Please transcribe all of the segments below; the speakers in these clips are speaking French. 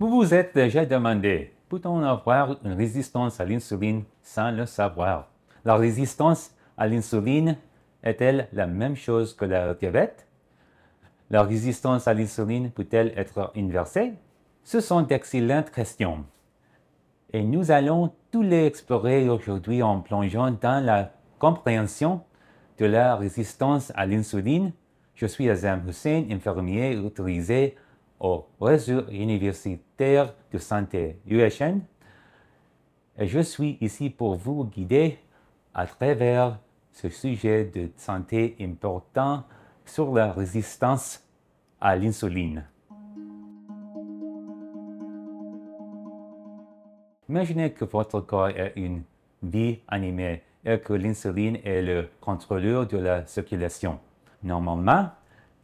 Vous vous êtes déjà demandé, peut-on avoir une résistance à l'insuline sans le savoir La résistance à l'insuline est-elle la même chose que la diabète La résistance à l'insuline peut-elle être inversée Ce sont d'excellentes questions. Et nous allons tous les explorer aujourd'hui en plongeant dans la compréhension de la résistance à l'insuline. Je suis Azam Hussein, infirmier autorisé au réseau universitaire de santé UHN. Et je suis ici pour vous guider à travers ce sujet de santé important sur la résistance à l'insuline. Imaginez que votre corps est une vie animée et que l'insuline est le contrôleur de la circulation. Normalement,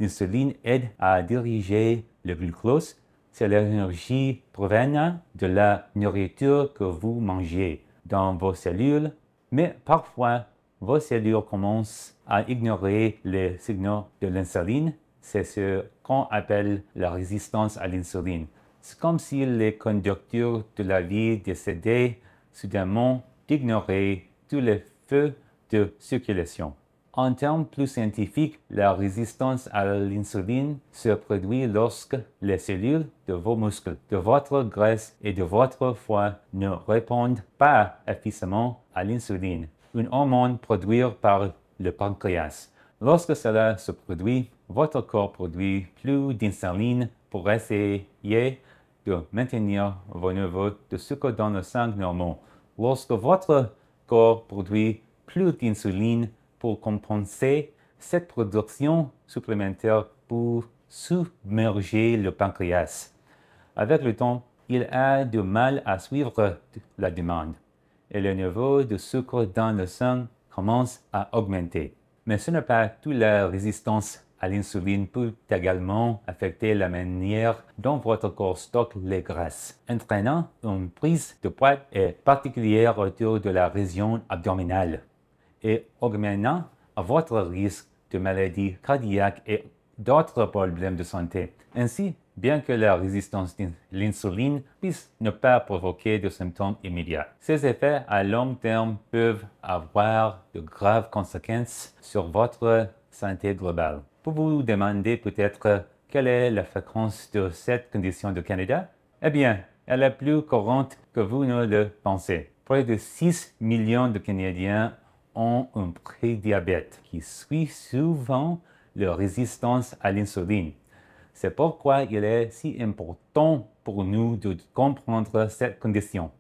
L'insuline aide à diriger le glucose. C'est l'énergie provenant de la nourriture que vous mangez dans vos cellules, mais parfois vos cellules commencent à ignorer les signaux de l'insuline. C'est ce qu'on appelle la résistance à l'insuline. C'est comme si les conducteurs de la vie décidaient soudainement d'ignorer tous les feux de circulation. En termes plus scientifiques, la résistance à l'insuline se produit lorsque les cellules de vos muscles, de votre graisse et de votre foie ne répondent pas efficacement à l'insuline, une hormone produite par le pancréas. Lorsque cela se produit, votre corps produit plus d'insuline pour essayer de maintenir vos niveaux de sucre dans le sang normaux. Lorsque votre corps produit plus d'insuline, pour compenser cette production supplémentaire pour submerger le pancréas. Avec le temps, il a du mal à suivre la demande et le niveau de sucre dans le sang commence à augmenter. Mais ce n'est pas tout. la résistance à l'insuline peut également affecter la manière dont votre corps stocke les graisses, entraînant une prise de poids particulière autour de la région abdominale et augmentant votre risque de maladies cardiaques et d'autres problèmes de santé. Ainsi, bien que la résistance à l'insuline puisse ne pas provoquer de symptômes immédiats. Ces effets à long terme peuvent avoir de graves conséquences sur votre santé globale. Vous vous demandez peut-être quelle est la fréquence de cette condition au Canada Eh bien, elle est plus courante que vous ne le pensez. Près de 6 millions de Canadiens ont un prédiabète qui suit souvent leur résistance à l'insuline. C'est pourquoi il est si important pour nous de comprendre cette condition.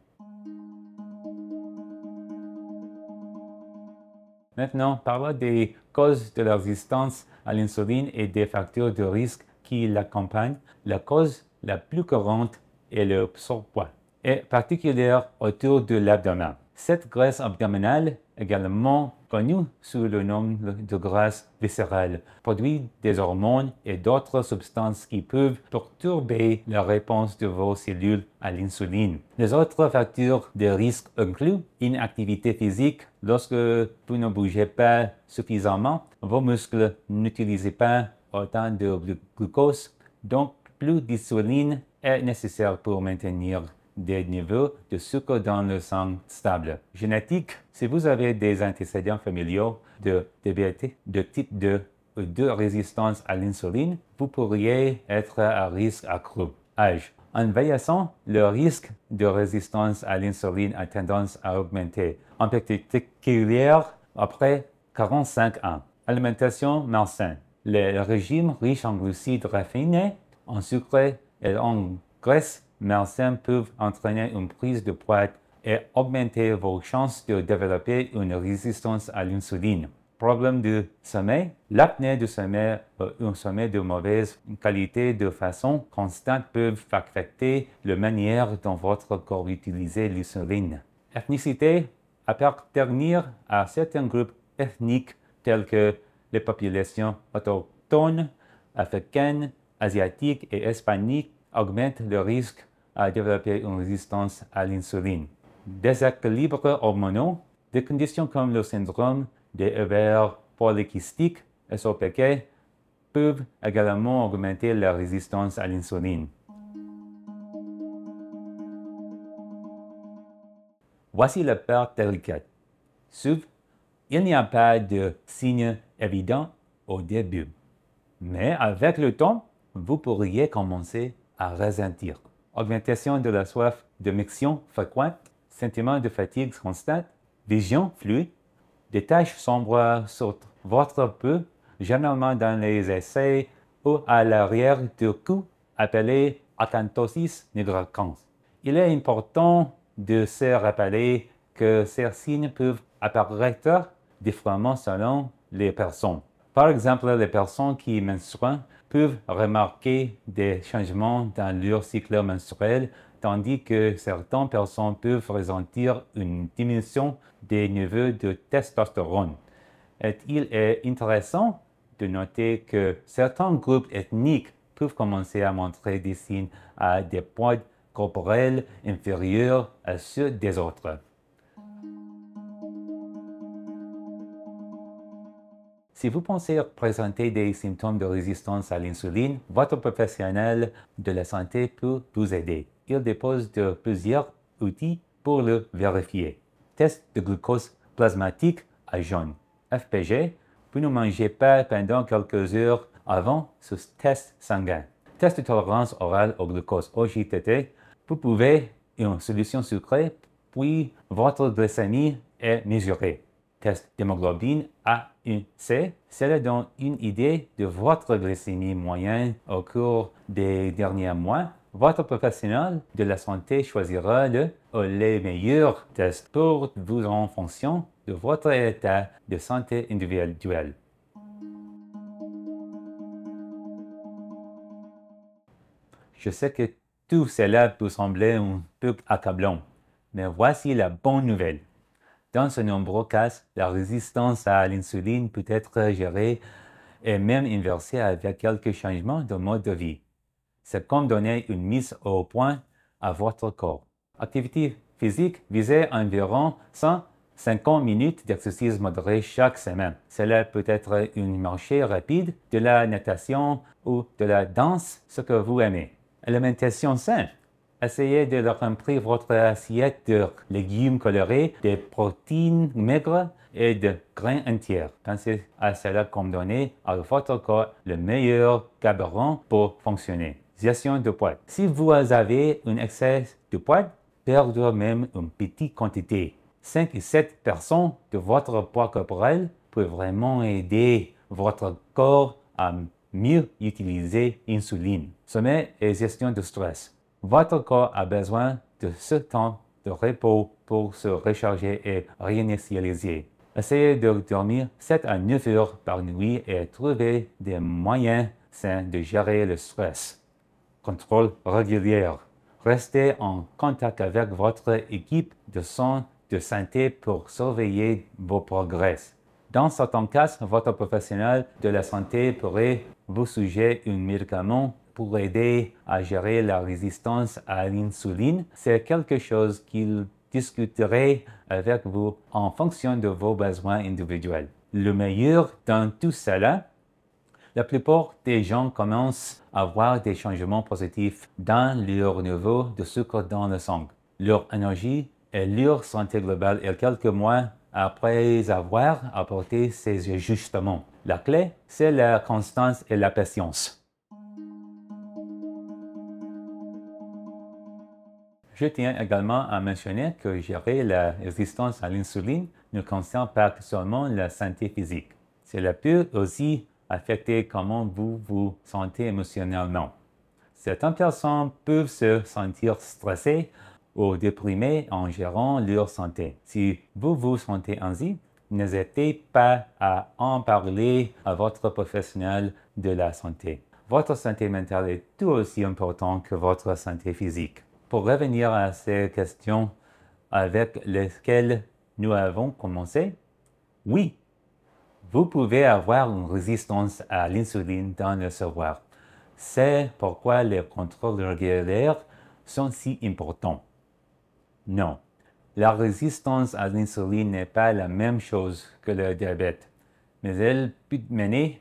Maintenant, parlons des causes de la résistance à l'insuline et des facteurs de risque qui l'accompagnent. La cause la plus courante est le surpoids, et particulière autour de l'abdomen. Cette graisse abdominale, également connue sous le nom de graisse viscérale, produit des hormones et d'autres substances qui peuvent perturber la réponse de vos cellules à l'insuline. Les autres facteurs de risque incluent une activité physique lorsque vous ne bougez pas suffisamment, vos muscles n'utilisent pas autant de glucose, donc plus d'insuline est nécessaire pour maintenir des niveaux de sucre dans le sang stable. Génétique, si vous avez des antécédents familiaux de diabète de type 2 ou de résistance à l'insuline, vous pourriez être à risque accru. Âge. En vieillissant, le risque de résistance à l'insuline a tendance à augmenter, en particulier après 45 ans. Alimentation malsaine. Les régime riche en glucides raffinés, en sucre et en graisse malsains peuvent entraîner une prise de poids et augmenter vos chances de développer une résistance à l'insuline. Problème de sommeil. L'apnée du sommeil ou un sommeil de mauvaise qualité de façon constante peuvent affecter la manière dont votre corps utilise l'insuline. Ethnicité appartenir à certains groupes ethniques tels que les populations autochtones, africaines, asiatiques et hispaniques augmente le risque à développer une résistance à l'insuline. Des Déséquilibre hormonaux, des conditions comme le syndrome des ovaires polykystiques, SOPK, peuvent également augmenter la résistance à l'insuline. Voici la part délicate. Sauf, il n'y a pas de signe évident au début. Mais avec le temps, vous pourriez commencer à ressentir augmentation de la soif de miction fréquente, sentiment de fatigue constante, vision fluide, des taches sombres sur votre peau, généralement dans les essais ou à l'arrière du cou, appelé acanthosis nigricans. Il est important de se rappeler que ces signes peuvent apparaître différemment selon les personnes. Par exemple, les personnes qui menstruent peuvent remarquer des changements dans leur cycle menstruel, tandis que certaines personnes peuvent ressentir une diminution des niveaux de testostérone. il est intéressant de noter que certains groupes ethniques peuvent commencer à montrer des signes à des poids corporels inférieurs à ceux des autres. Si vous pensez présenter des symptômes de résistance à l'insuline, votre professionnel de la santé peut vous aider. Il dépose de plusieurs outils pour le vérifier. Test de glucose plasmatique à jaune, FPG. Vous ne mangez pas pendant quelques heures avant ce test sanguin. Test de tolérance orale au glucose, OJTT. Vous pouvez une solution sucrée, puis votre glycémie est mesurée. Test d'hémoglobine à c'est cela une idée de votre glycémie moyenne au cours des derniers mois. Votre professionnel de la santé choisira le euh, les meilleurs tests pour vous en fonction de votre état de santé individuel. Je sais que tout cela peut sembler un peu accablant, mais voici la bonne nouvelle. Dans de nombreux cas, la résistance à l'insuline peut être gérée et même inversée avec quelques changements de mode de vie. C'est comme donner une mise au point à votre corps. Activité physique visait environ 150 minutes d'exercice modéré chaque semaine. Cela peut être une marche rapide, de la natation ou de la danse, ce que vous aimez. Alimentation saine. Essayez de remplir votre assiette de légumes colorés, de protéines maigres et de grains entiers. Pensez à cela comme donner à votre corps le meilleur carburant pour fonctionner. Gestion de poids. Si vous avez un excès de poids, perdez même une petite quantité. 5 et 7 personnes de votre poids corporel peut vraiment aider votre corps à mieux utiliser l'insuline. Sommet et gestion de stress. Votre corps a besoin de ce temps de repos pour se recharger et réinitialiser. Essayez de dormir 7 à 9 heures par nuit et trouvez des moyens sains de gérer le stress. Contrôle régulier. Restez en contact avec votre équipe de soins de santé pour surveiller vos progrès. Dans certains cas, votre professionnel de la santé pourrait vous suggérer un médicament pour aider à gérer la résistance à l'insuline. C'est quelque chose qu'ils discuterait avec vous en fonction de vos besoins individuels. Le meilleur dans tout cela, la plupart des gens commencent à voir des changements positifs dans leur niveau de sucre dans le sang, leur énergie et leur santé globale et quelques mois après avoir apporté ces ajustements. La clé, c'est la constance et la patience. Je tiens également à mentionner que gérer la résistance à l'insuline ne concerne pas seulement la santé physique. Cela peut aussi affecter comment vous vous sentez émotionnellement. Certaines personnes peuvent se sentir stressées ou déprimées en gérant leur santé. Si vous vous sentez ainsi, n'hésitez pas à en parler à votre professionnel de la santé. Votre santé mentale est tout aussi importante que votre santé physique pour revenir à ces questions avec lesquelles nous avons commencé, oui, vous pouvez avoir une résistance à l'insuline dans le savoir. C'est pourquoi les contrôles réguliers sont si importants. Non, la résistance à l'insuline n'est pas la même chose que le diabète, mais elle peut mener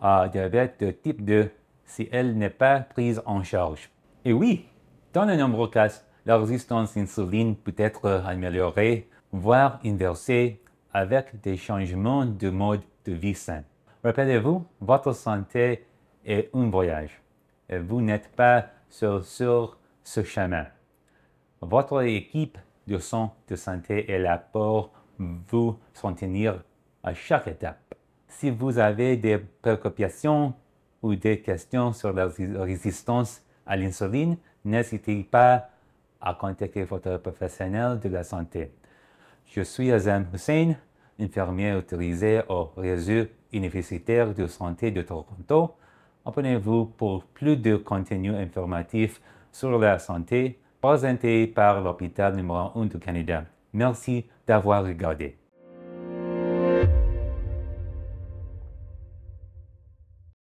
à un diabète de type 2 si elle n'est pas prise en charge. Et oui, dans de nombreux cas, la résistance à l'insuline peut être euh, améliorée, voire inversée, avec des changements de mode de vie sain. Rappelez-vous, votre santé est un voyage et vous n'êtes pas seul sur ce chemin. Votre équipe de de santé est là pour vous soutenir à chaque étape. Si vous avez des préoccupations ou des questions sur la résistance à l'insuline, n'hésitez pas à contacter votre professionnel de la santé. Je suis Azam Hussein, infirmier autorisé au réseau universitaire de santé de Toronto. Abonnez-vous pour plus de contenu informatif sur la santé présenté par l'hôpital numéro 1 du Canada. Merci d'avoir regardé.